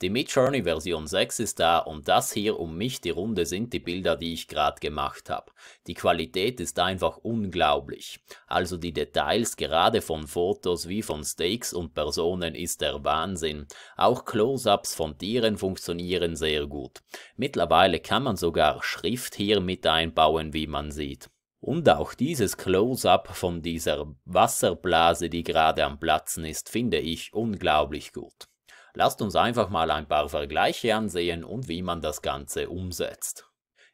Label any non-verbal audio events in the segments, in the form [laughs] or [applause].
Die Midjourney Version 6 ist da und das hier um mich die Runde sind die Bilder, die ich gerade gemacht habe. Die Qualität ist einfach unglaublich. Also die Details gerade von Fotos wie von Steaks und Personen ist der Wahnsinn. Auch Close-ups von Tieren funktionieren sehr gut. Mittlerweile kann man sogar Schrift hier mit einbauen, wie man sieht. Und auch dieses Close-up von dieser Wasserblase, die gerade am Platzen ist, finde ich unglaublich gut. Lasst uns einfach mal ein paar Vergleiche ansehen und wie man das Ganze umsetzt.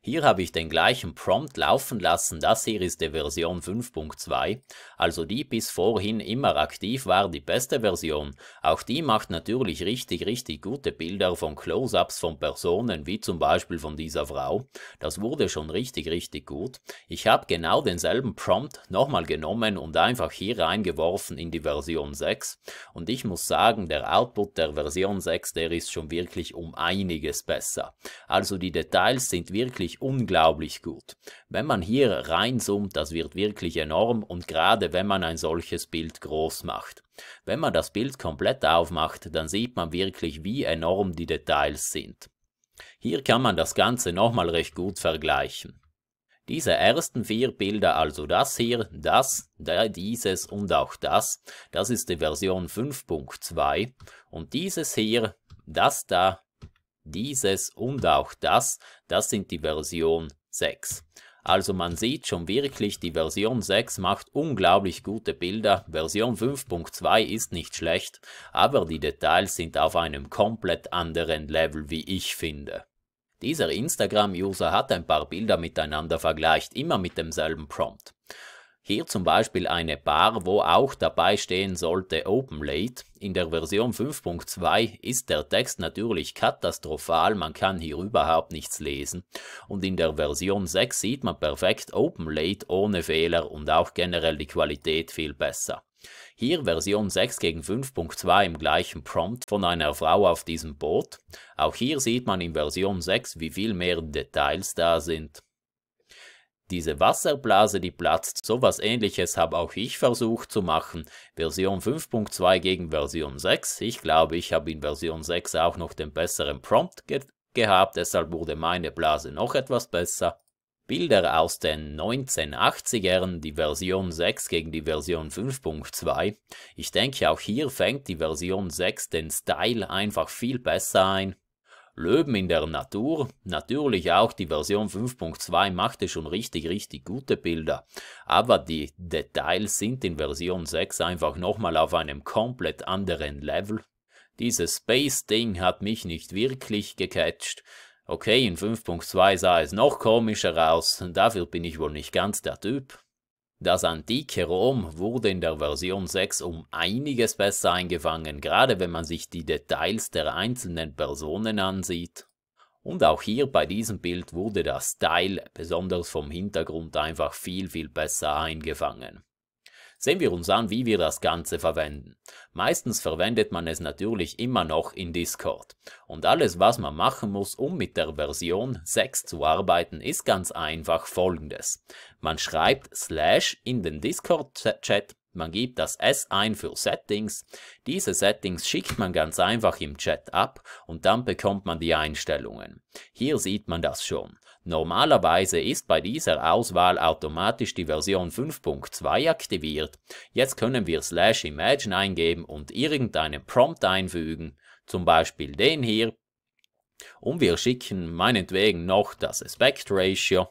Hier habe ich den gleichen Prompt laufen lassen, das hier ist die Version 5.2, also die bis vorhin immer aktiv war die beste Version, auch die macht natürlich richtig richtig gute Bilder von Close-ups von Personen, wie zum Beispiel von dieser Frau, das wurde schon richtig richtig gut, ich habe genau denselben Prompt nochmal genommen und einfach hier reingeworfen in die Version 6 und ich muss sagen, der Output der Version 6, der ist schon wirklich um einiges besser, also die Details sind wirklich wirklich unglaublich gut. Wenn man hier reinzoomt, das wird wirklich enorm und gerade wenn man ein solches Bild groß macht. Wenn man das Bild komplett aufmacht, dann sieht man wirklich, wie enorm die Details sind. Hier kann man das Ganze nochmal recht gut vergleichen. Diese ersten vier Bilder, also das hier, das, dieses und auch das, das ist die Version 5.2 und dieses hier, das da dieses und auch das, das sind die Version 6. Also man sieht schon wirklich, die Version 6 macht unglaublich gute Bilder, Version 5.2 ist nicht schlecht, aber die Details sind auf einem komplett anderen Level, wie ich finde. Dieser Instagram-User hat ein paar Bilder miteinander vergleicht, immer mit demselben Prompt. Hier zum Beispiel eine Bar, wo auch dabei stehen sollte Open Late. In der Version 5.2 ist der Text natürlich katastrophal, man kann hier überhaupt nichts lesen. Und in der Version 6 sieht man perfekt Open Late ohne Fehler und auch generell die Qualität viel besser. Hier Version 6 gegen 5.2 im gleichen Prompt von einer Frau auf diesem Boot. Auch hier sieht man in Version 6, wie viel mehr Details da sind. Diese Wasserblase, die platzt, sowas ähnliches habe auch ich versucht zu machen. Version 5.2 gegen Version 6. Ich glaube, ich habe in Version 6 auch noch den besseren Prompt ge gehabt, deshalb wurde meine Blase noch etwas besser. Bilder aus den 1980ern, die Version 6 gegen die Version 5.2. Ich denke, auch hier fängt die Version 6 den Style einfach viel besser ein. Löwen in der Natur, natürlich auch die Version 5.2 machte schon richtig, richtig gute Bilder, aber die Details sind in Version 6 einfach nochmal auf einem komplett anderen Level. Dieses Space-Ding hat mich nicht wirklich gecatcht. Okay, in 5.2 sah es noch komischer aus, dafür bin ich wohl nicht ganz der Typ. Das antike Rom wurde in der Version 6 um einiges besser eingefangen, gerade wenn man sich die Details der einzelnen Personen ansieht. Und auch hier bei diesem Bild wurde das Style, besonders vom Hintergrund, einfach viel viel besser eingefangen. Sehen wir uns an, wie wir das Ganze verwenden. Meistens verwendet man es natürlich immer noch in Discord. Und alles, was man machen muss, um mit der Version 6 zu arbeiten, ist ganz einfach folgendes. Man schreibt slash in den Discord-Chat man gibt das S ein für Settings. Diese Settings schickt man ganz einfach im Chat ab und dann bekommt man die Einstellungen. Hier sieht man das schon. Normalerweise ist bei dieser Auswahl automatisch die Version 5.2 aktiviert, jetzt können wir slash imagine eingeben und irgendeinen Prompt einfügen, zum Beispiel den hier, und wir schicken meinetwegen noch das Aspect Ratio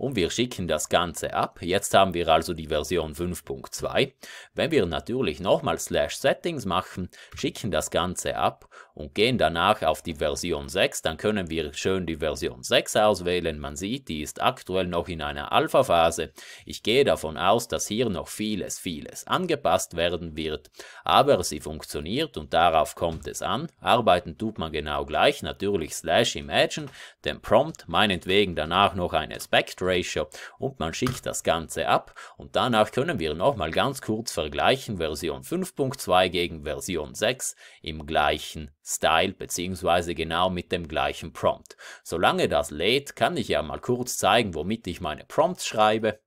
und wir schicken das Ganze ab. Jetzt haben wir also die Version 5.2. Wenn wir natürlich nochmal slash settings machen, schicken das Ganze ab und gehen danach auf die Version 6, dann können wir schön die Version 6 auswählen. Man sieht, die ist aktuell noch in einer Alpha-Phase. Ich gehe davon aus, dass hier noch vieles, vieles angepasst werden wird, aber sie funktioniert und darauf kommt es an. Arbeiten tut man genau gleich, natürlich slash imagine, den Prompt, meinetwegen danach noch eine Spectre Ratio und man schickt das Ganze ab und danach können wir nochmal ganz kurz vergleichen Version 5.2 gegen Version 6 im gleichen Style bzw. genau mit dem gleichen Prompt. Solange das lädt, kann ich ja mal kurz zeigen, womit ich meine Prompts schreibe.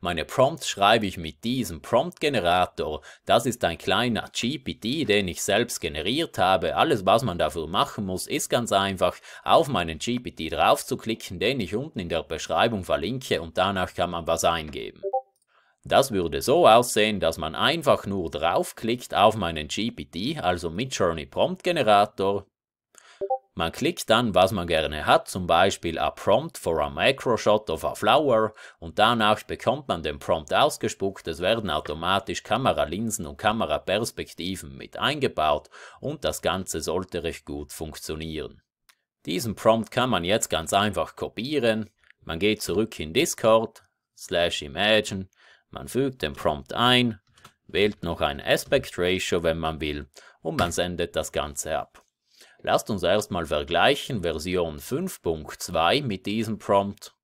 Meine Prompts schreibe ich mit diesem Prompt-Generator. Das ist ein kleiner GPT, den ich selbst generiert habe. Alles, was man dafür machen muss, ist ganz einfach, auf meinen GPT drauf zu klicken, den ich unten in der Beschreibung verlinke und danach kann man was eingeben. Das würde so aussehen, dass man einfach nur draufklickt auf meinen GPT, also Midjourney Prompt Generator, man klickt dann, was man gerne hat, zum Beispiel a prompt for a macro shot of a flower und danach bekommt man den Prompt ausgespuckt, es werden automatisch Kameralinsen und Kameraperspektiven mit eingebaut und das Ganze sollte recht gut funktionieren. Diesen Prompt kann man jetzt ganz einfach kopieren, man geht zurück in Discord, slash imagine, man fügt den Prompt ein, wählt noch ein Aspect Ratio, wenn man will und man sendet das Ganze ab. Lasst uns erstmal vergleichen Version 5.2 mit diesem Prompt.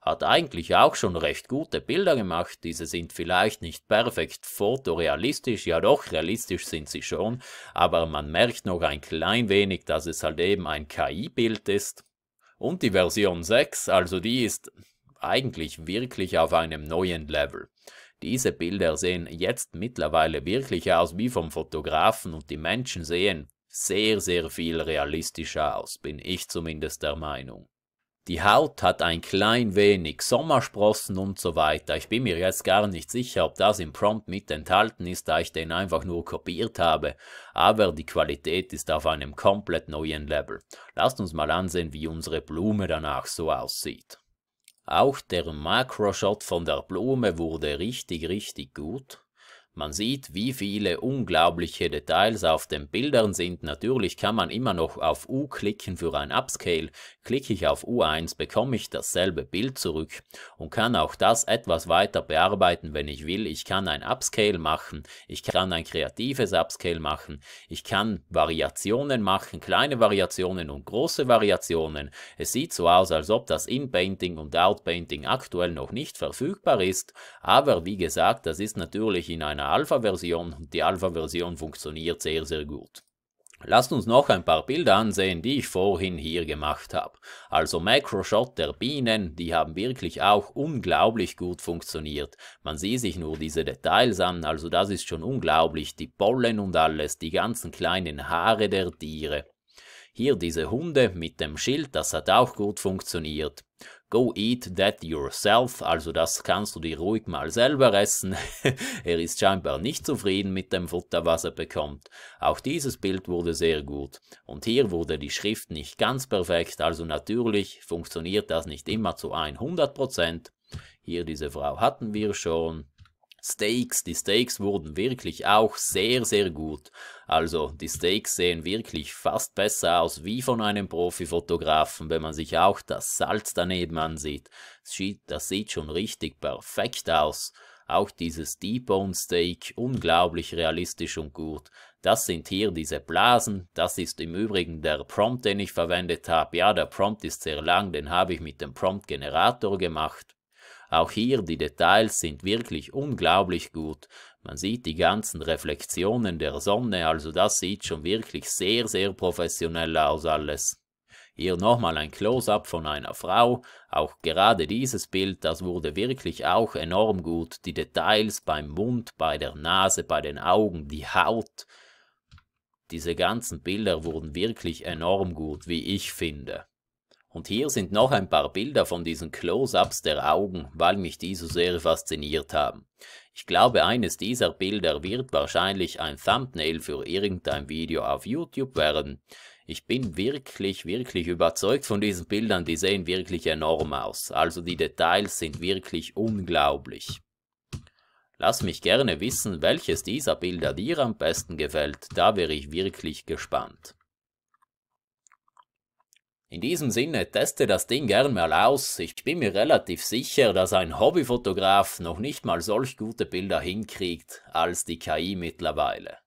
Hat eigentlich auch schon recht gute Bilder gemacht, diese sind vielleicht nicht perfekt fotorealistisch, ja doch, realistisch sind sie schon, aber man merkt noch ein klein wenig, dass es halt eben ein KI-Bild ist. Und die Version 6, also die ist eigentlich wirklich auf einem neuen Level. Diese Bilder sehen jetzt mittlerweile wirklich aus wie vom Fotografen und die Menschen sehen sehr, sehr viel realistischer aus, bin ich zumindest der Meinung. Die Haut hat ein klein wenig Sommersprossen und so weiter. Ich bin mir jetzt gar nicht sicher, ob das im Prompt mit enthalten ist, da ich den einfach nur kopiert habe. Aber die Qualität ist auf einem komplett neuen Level. Lasst uns mal ansehen, wie unsere Blume danach so aussieht. Auch der Macro-Shot von der Blume wurde richtig, richtig gut. Man sieht, wie viele unglaubliche Details auf den Bildern sind. Natürlich kann man immer noch auf U klicken für ein Upscale. Klicke ich auf U1, bekomme ich dasselbe Bild zurück und kann auch das etwas weiter bearbeiten, wenn ich will. Ich kann ein Upscale machen, ich kann ein kreatives Upscale machen, ich kann Variationen machen, kleine Variationen und große Variationen. Es sieht so aus, als ob das In-Painting und Out-Painting aktuell noch nicht verfügbar ist, aber wie gesagt, das ist natürlich in einer eine Alpha-Version und die Alpha-Version funktioniert sehr, sehr gut. Lasst uns noch ein paar Bilder ansehen, die ich vorhin hier gemacht habe. Also Microshot der Bienen, die haben wirklich auch unglaublich gut funktioniert. Man sieht sich nur diese Details an, also das ist schon unglaublich. Die Pollen und alles, die ganzen kleinen Haare der Tiere. Hier diese Hunde mit dem Schild, das hat auch gut funktioniert. Go eat that yourself, also das kannst du dir ruhig mal selber essen. [laughs] er ist scheinbar nicht zufrieden mit dem Futter, was er bekommt. Auch dieses Bild wurde sehr gut. Und hier wurde die Schrift nicht ganz perfekt, also natürlich funktioniert das nicht immer zu 100%. Hier diese Frau hatten wir schon. Steaks. Die Steaks wurden wirklich auch sehr, sehr gut. Also die Steaks sehen wirklich fast besser aus wie von einem Profifotografen, wenn man sich auch das Salz daneben ansieht. Das sieht schon richtig perfekt aus. Auch dieses T-Bone Steak, unglaublich realistisch und gut. Das sind hier diese Blasen, das ist im Übrigen der Prompt, den ich verwendet habe. Ja, der Prompt ist sehr lang, den habe ich mit dem Prompt-Generator gemacht. Auch hier die Details sind wirklich unglaublich gut. Man sieht die ganzen Reflexionen der Sonne, also das sieht schon wirklich sehr, sehr professionell aus alles. Hier nochmal ein Close-up von einer Frau, auch gerade dieses Bild, das wurde wirklich auch enorm gut, die Details beim Mund, bei der Nase, bei den Augen, die Haut. Diese ganzen Bilder wurden wirklich enorm gut, wie ich finde. Und hier sind noch ein paar Bilder von diesen Close-ups der Augen, weil mich die so sehr fasziniert haben. Ich glaube, eines dieser Bilder wird wahrscheinlich ein Thumbnail für irgendein Video auf YouTube werden. Ich bin wirklich, wirklich überzeugt von diesen Bildern, die sehen wirklich enorm aus. Also die Details sind wirklich unglaublich. Lass mich gerne wissen, welches dieser Bilder dir am besten gefällt, da wäre ich wirklich gespannt. In diesem Sinne, teste das Ding gern mal aus. Ich bin mir relativ sicher, dass ein Hobbyfotograf noch nicht mal solch gute Bilder hinkriegt als die KI mittlerweile.